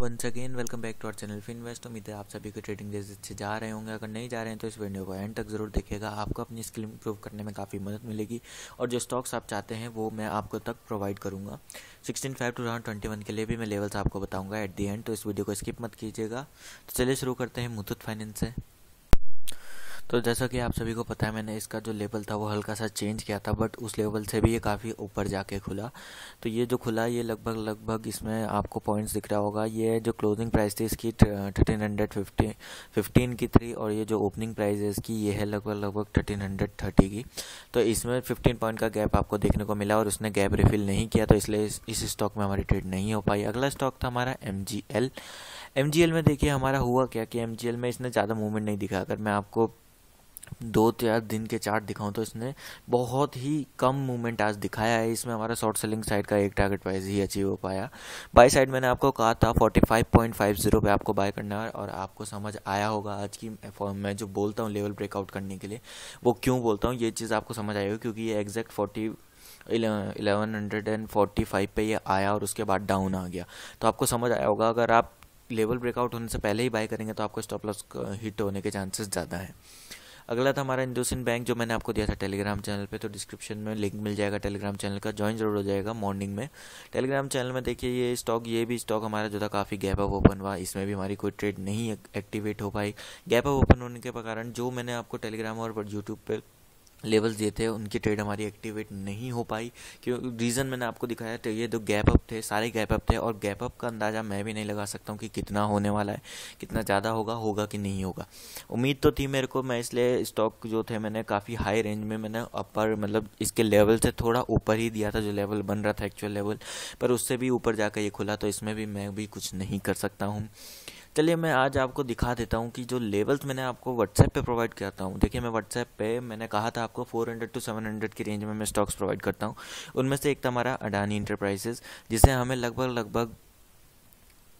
once again welcome back to our channel fin west उम्मीद है आप सभी को ट्रेडिंग डेज अच्छे जा रहे होंगे अगर नहीं जा रहे हैं तो इस वीडियो को एंड तक जरूर देखेगा आपको अपनी स्किल इंप्रूव करने में काफ़ी मदद मिलेगी और जो स्टॉक्स आप चाहते हैं वो मैं आपको तक प्रोवाइड करूँगा sixteen five two thousand twenty one के लिए भी मैं लेवल्स आपको बताऊँगा एट दी एंड तो इस वीडियो को स्किप मत कीजिएगा तो चलिए शुरू करते हैं मुथुत फाइनेंस से तो जैसा कि आप सभी को पता है मैंने इसका जो लेवल था वो हल्का सा चेंज किया था बट उस लेवल से भी ये काफ़ी ऊपर जाके खुला तो ये जो खुला ये लगभग लगभग इसमें आपको पॉइंट्स दिख रहा होगा ये जो क्लोजिंग प्राइस थी इसकी थर्टीन हंड्रेड फिफ्टी फिफ्टीन की थ्री और ये जो ओपनिंग प्राइस है इसकी ये है लगभग लगभग थर्टीन हंड्रेड थर्टी की तो इसमें फिफ्टीन पॉइंट का गैप आपको देखने को मिला और उसने गैप रिफिल नहीं किया तो इसलिए इस, इस स्टॉक में हमारी ट्रेड नहीं हो पाई अगला स्टॉक था हमारा M G L M G L में देखिए हमारा हुआ क्या कि एम जी एल में इसने ज़्यादा मूवमेंट नहीं दिखा अगर मैं आपको दो चार तो दिन के चार्ट दिखाऊं तो इसने बहुत ही कम मूवमेंट आज दिखाया है इसमें हमारा शॉर्ट सेलिंग साइड का एक टारगेट प्राइस ही अचीव हो पाया बाई साइड मैंने आपको कहा था 45.50 पे आपको बाय करना है और आपको समझ आया होगा आज की मैं जो बोलता हूँ लेवल ब्रेकआउट करने के लिए वो क्यों बोलता हूँ ये चीज़ आपको समझ आई क्योंकि ये exact forty eleven hundred and forty five पे ये आया और उसके बाद डाउन आ गया तो आपको समझ आया होगा अगर आप लेवल ब्रेकआउट होने से पहले ही बाय करेंगे तो आपको स्टॉप लॉस हिट होने के चांसेस ज़्यादा हैं अगला था हमारा इंडोसिन बैंक जो मैंने आपको दिया था टेलीग्राम चैनल पे तो डिस्क्रिप्शन में लिंक मिल जाएगा टेलीग्राम चैनल का ज्वाइन जरूर हो जाएगा मॉर्निंग में टेलीग्राम चैनल में देखिए ये स्टॉक ये भी स्टॉक हमारा जो था काफ़ी गैप अप ओपन हुआ इसमें भी हमारी कोई ट्रेड नहीं एक्टिवेट हो पाई गैप अप ओपन होने के कारण जो मैंने आपको टेलीग्राम और यूट्यूब पर लेवल्स दिए थे उनकी ट्रेड हमारी एक्टिवेट नहीं हो पाई क्यों रीज़न मैंने आपको दिखाया तो ये दो गैप अप थे सारे गैप अप थे और गैप अप का अंदाज़ा मैं भी नहीं लगा सकता हूँ कि कितना होने वाला है कितना ज़्यादा होगा होगा कि नहीं होगा उम्मीद तो थी मेरे को मैं इसलिए स्टॉक जो थे मैंने काफ़ी हाई रेंज में मैंने अपर मतलब इसके लेवल से थोड़ा ऊपर ही दिया था जो लेवल बन रहा था एक्चुअल लेवल पर उससे भी ऊपर जाकर ये खुला तो इसमें भी मैं भी कुछ नहीं कर सकता हूँ चलिए मैं आज आपको दिखा देता हूँ कि जो लेवल्स मैंने आपको व्हाट्सएप पे प्रोवाइड करता हूँ देखिए मैं व्हाट्सएप पे मैंने कहा था आपको 400 टू 700 की रेंज में मैं स्टॉक्स प्रोवाइड करता हूँ उनमें से एक था हमारा अडानी इंटरप्राइजेज जिसे हमें लगभग लगभग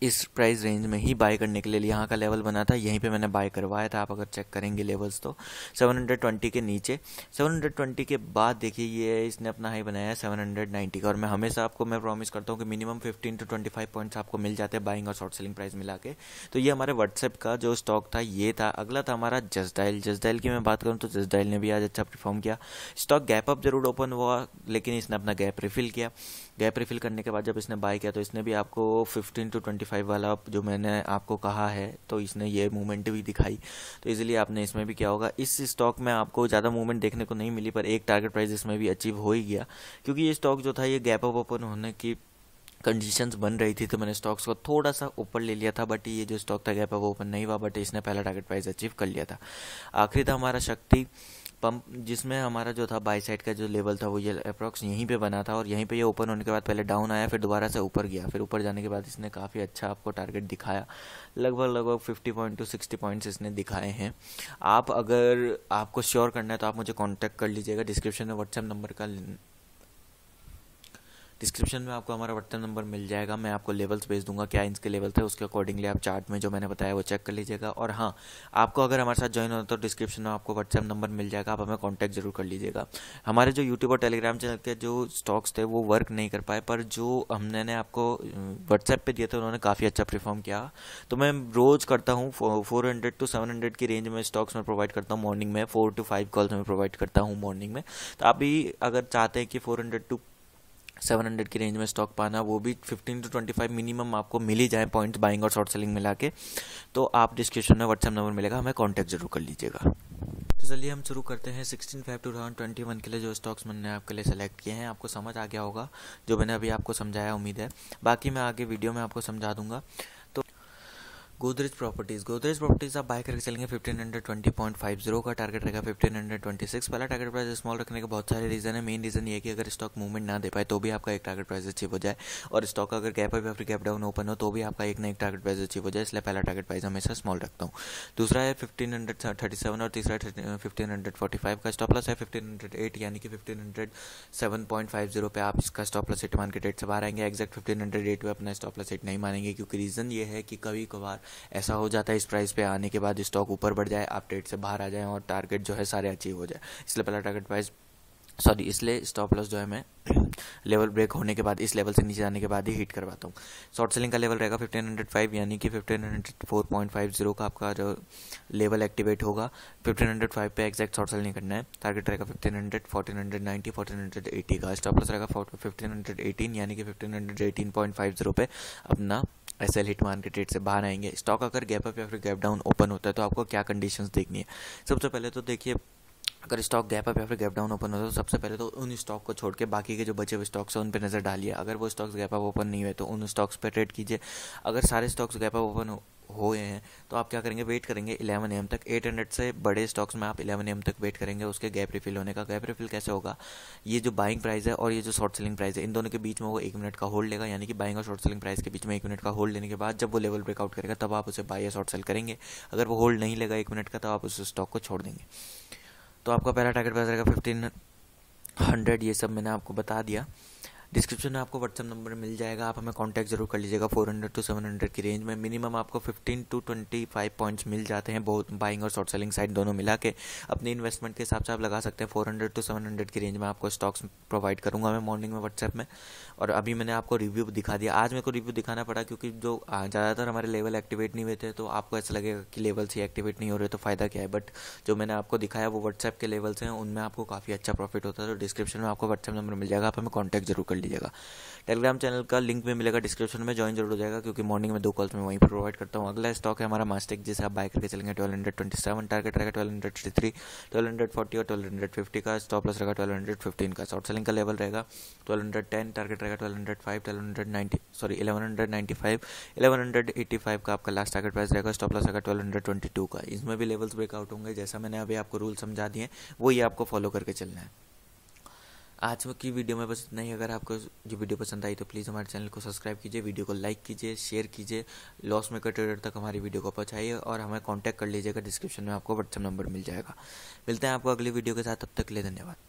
इस प्राइस रेंज में ही बाय करने के लिए यहाँ का लेवल बना था यहीं पे मैंने बाय करवाया था आप अगर चेक करेंगे लेवल्स तो 720 के नीचे 720 के बाद देखिए ये इसने अपना हाई बनाया है 790 का और मैं हमेशा आपको मैं प्रॉमिस करता हूँ कि मिनिमम 15 टू 25 पॉइंट्स आपको मिल जाते हैं बाइंग और शॉर्ट सेलिंग प्राइस मिला के तो ये हमारे व्हाट्सएप का जो स्टॉक था ये था अगला था हमारा जसडाइल जसडाइल की मैं बात करूँ तो जसडाइल ने भी आज अच्छा परफॉर्म किया स्टॉक गैप अप जरूर ओपन हुआ लेकिन इसने अपना गैप रिफिल किया गैप रिफिल करने के बाद जब इसने बाय किया तो इसने भी आपको 15 टू 25 वाला जो मैंने आपको कहा है तो इसने ये मूवमेंट भी दिखाई तो इसलिए आपने इसमें भी क्या होगा इस स्टॉक में आपको ज़्यादा मूवमेंट देखने को नहीं मिली पर एक टारगेट प्राइस इसमें भी अचीव हो ही गया क्योंकि ये स्टॉक जो था ये गैप अप ओपन होने की कंडीशंस बन रही थी तो मैंने स्टॉक्स को थोड़ा सा ऊपर ले लिया था बट ये जो स्टॉक था गैप है वो ओपन नहीं हुआ बट इसने पहला टारगेट प्राइस अचीव कर लिया था आखिरी था हमारा शक्ति पंप जिसमें हमारा जो था बाई साइड का जो लेवल था वो ये अप्रॉक्स यहीं पे बना था और यहीं पे ये ओपन होने के बाद पहले डाउन आया फिर दोबारा से ऊपर गया फिर ऊपर जाने के बाद इसने काफ़ी अच्छा आपको टारगेट दिखाया लगभग लगभग fifty point two sixty points इसने दिखाए हैं आप अगर आपको श्योर करना है तो आप मुझे कॉन्टैक्ट कर लीजिएगा डिस्क्रिप्शन में व्हाट्सएप नंबर का डिस्क्रिप्शन में आपको हमारा व्हाट्सएप नंबर मिल जाएगा मैं आपको लेवल्स भेज दूंगा क्या इनके लेवल थे उसके अकॉर्डिंगली आप चार्ट में जो मैंने बताया वो चेक कर लीजिएगा और हाँ आपको अगर हमारे साथ ज्वाइन होना तो डिस्क्रिप्शन में आपको व्हाट्सएप नंबर मिल जाएगा आप हमें कॉन्टैक्ट जरूर कर लीजिएगा हमारे जो यूट्यूब और टेलीग्राम चैनल के जो स्टॉक्स थे वो वर्क नहीं कर पाए पर जो हमने ने आपको व्हाट्सएप पर दिए थे उन्होंने काफ़ी अच्छा परफॉर्म किया तो मैं रोज़ करता हूँ four hundred to seven hundred की रेंज में स्टॉक्स में प्रोवाइड करता हूँ मॉर्निंग में फोर टू फाइव कॉल्स में प्रोवाइड करता हूँ मॉर्निंग में तो आप भी अगर चाहते हैं कि four hundred to seven hundred की रेंज में स्टॉक पाना वो भी fifteen to twenty five minimum आपको मिल ही जाए पॉइंट्स बाइंग और शॉर्ट सेलिंग मिला के तो आप डिस्क्रिप्शन में व्हाट्सएप नंबर मिलेगा हमें कॉन्टैक्ट जरूर कर लीजिएगा तो चलिए हम शुरू करते हैं sixteen five two thousand twenty one के लिए जो स्टॉक्स मैंने आपके लिए सेलेक्ट किए हैं आपको समझ आ गया होगा जो मैंने अभी आपको समझाया उम्मीद है बाकी मैं आगे वीडियो में आपको समझा दूंगा गोदरेज प्रॉपर्टीज़ गोदरेज प्रॉपर्टीज़ आप बाय करके चलेंगे fifteen hundred twenty point five zero का टारगेट रहेगा फिफ्टीन हंड्रेड ट्वेंटी सिक्स पहला टारगेट प्राइस स्मॉल रखने का बहुत सारे रीज़न है मेन रीज़न ये है कि अगर स्टॉक मूवमेंट ना दे पाए तो भी आपका एक टारगेट प्राइस अचीव हो जाए और स्टॉक अगर गैप अप या फिर गैप डाउन ओपन हो तो भी आपका एक ना एक टारगेट प्राइस अचीव हो जाए इसलिए पहला टारगेट प्राइस हमेशा स्मॉल रखता हूँ दूसरा है फिफ्टीन हंड्रेड थर्टी सेवन और तीसरा फिफ्टीन हंड्रेड फोर्टी फाइव का स्टॉप प्लस है फिफ्टीन हंड्रेड एट यानी कि fifteen hundred seven point five zero पे आप इसका स्टॉप प्लस एट मान के डेट से बाहर आएंगे एक्जैक्ट फिफ्टीन हंड्रेड एट पर अपना स्टॉप प्लस एट नहीं मानेंगे क्योंकि रीज़न ये है कि कभी कभार ऐसा हो जाता है इस प्राइस पे आने के बाद स्टॉक ऊपर बढ़ जाए आप ट्रेड से बाहर आ जाए और टारगेट जो है सारे अचीव हो जाए इसलिए पहला टारगेट प्राइस सॉरी इसलिए स्टॉप लॉस जो है मैं लेवल ब्रेक होने के बाद इस लेवल से नीचे जाने के बाद ही हिट करवाता हूँ शॉर्ट सेलिंग का लेवल रहेगा फिफ्टीन हंड्रेड फाइव यानी कि fifteen hundred four point five zero का आपका जो लेवल एक्टिवेट होगा फिफ्टीन हंड्रेड फाइव पे एक्जैक्ट शॉर्ट सेलिंग करना है टारगेट रहेगा fifteen hundred fourteen hundred ninety fourteen hundred eighty का स्टॉप लॉस रहेगा फिफ्टीन हंड्रेड एटीन यानी कि fifteen hundred eighteen point five zero पे अपना एस एल हिट मान के ट्रेड से बाहर आएंगे स्टॉक अगर गैप अप या फिर गैप डाउन ओपन होता है तो आपको क्या कंडीशन देखनी है सबसे पहले तो देखिए अगर स्टॉक गैप अप या फिर गैप डाउन ओपन होता है तो सबसे पहले तो उन स्टॉक को छोड़ के बाकी के जो बचे हुए स्टॉक्स हैं उन पर नज़र डालिए अगर वो स्टॉक्स गैप अप ओपन नहीं हुए तो उन स्टॉक्स पर ट्रेड कीजिए अगर सारे स्टॉक्स गैप अप ओपन हुए हैं तो आप क्या करेंगे वेट करेंगे 11 एम तक 800 से बड़े स्टॉक्स में आप 11 एम तक वेट करेंगे उसके गैप रिफिल होने का गैप रिफिल कैसे होगा ये जो बाइंग प्राइस है और ये जो शॉर्ट सेलिंग प्राइस है इन दोनों के बीच में वो एक मिनट का होल्ड लेगा यानी कि बाइंग और शॉर्ट सेलिंग प्राइस के बीच में एक मिनट का होल्ड लेने के बाद जब वो लेवल ब्रेकआउट करेगा तब आप उसे बाय या शॉर्ट सेल करेंगे अगर वो होल्ड नहीं लेगा एक मिनट का तब आप उस स्टॉक को छोड़ देंगे तो आपका पहला टारगेट प्राइस रहेगा फिफ्टीन हंड्रेड ये सब मैंने आपको बता दिया डिस्क्रिप्शन में आपको व्हाट्सअप नंबर मिल जाएगा आप हमें कांटेक्ट जरूर कर लीजिएगा 400 टू 700 की रेंज में मिनिमम आपको 15 टू 25 पॉइंट्स मिल जाते हैं बहुत बाइंग और शॉर्ट सेलिंग साइड दोनों मिला के अपने इन्वेस्टमेंट के हिसाब से आप लगा सकते हैं 400 टू 700 की रेंज में आपको स्टॉक्स प्रोवाइड करूँगा मैं मॉर्निंग में व्हाट्सएप में और अभी मैंने आपको रिव्यू दिखा दिया आज मेरे को रिव्यू दिखाना पड़ा क्योंकि जो ज़्यादातर हमारे लेवल एक्टिवेट नहीं हुए थे तो आपको ऐसा लगेगा कि लेवल्स ही एक्टिवेट नहीं हो रहे तो फ़ायदा क्या है बट जो मैंने आपको दिखाया वो व्हाट्सएप के लेवल्स हैं उनमें आपको काफ़ी अच्छा प्रॉफिट होता है तो डिस्क्रिप्शन में आपको व्हाट्सएप नंबर मिल जाएगा आप हमें कॉन्टैक्ट जरूर कर कर लीजिएगा टेलीग्राम चैनल का लिंक भी मिलेगा डिस्क्रिप्शन में ज्वाइन जरूर हो जाएगा क्योंकि मॉर्निंग में दो कॉल्स में वहीं प्रोवाइड करता हूँ अगला स्टॉक है हमारा मास्टिक जिसे आप बाय करके चलेंगे twelve hundred twenty seven target रहेगा twelve hundred thirty three twelve hundred forty और ट्वेल्व हंड्रेड फिफ्टी का स्टॉप लॉस रहेगा ट्वेल्व हंड्रेड फिफ्टीन का शॉर्ट सेलिंग का लेवल रहेगा ट्वेल्व हंड्रेड टेन टारगेट रहेगा twelve hundred five twelve hundred ninety sorry eleven hundred ninety five eleven hundred eighty five का आपका last target price रहेगा stop loss रहेगा twelve hundred twenty two का इसमें भी लेवल्स ब्रेकआउट होंगे जैसा मैंने अभी आपको रूल समझा दिए वही आपको फॉलो करके चलना है आज की वीडियो में बस इतना ही अगर आपको ये वीडियो पसंद आई तो प्लीज़ हमारे चैनल को सब्सक्राइब कीजिए वीडियो को लाइक कीजिए शेयर कीजिए लॉस मेकर ट्रेडर तक हमारी वीडियो को पहुँचाइए और हमें कॉन्टैक्ट कर लीजिएगा डिस्क्रिप्शन में आपको व्हाट्सअप नंबर मिल जाएगा मिलते हैं आपको अगली वीडियो के साथ तब तक ले धन्यवाद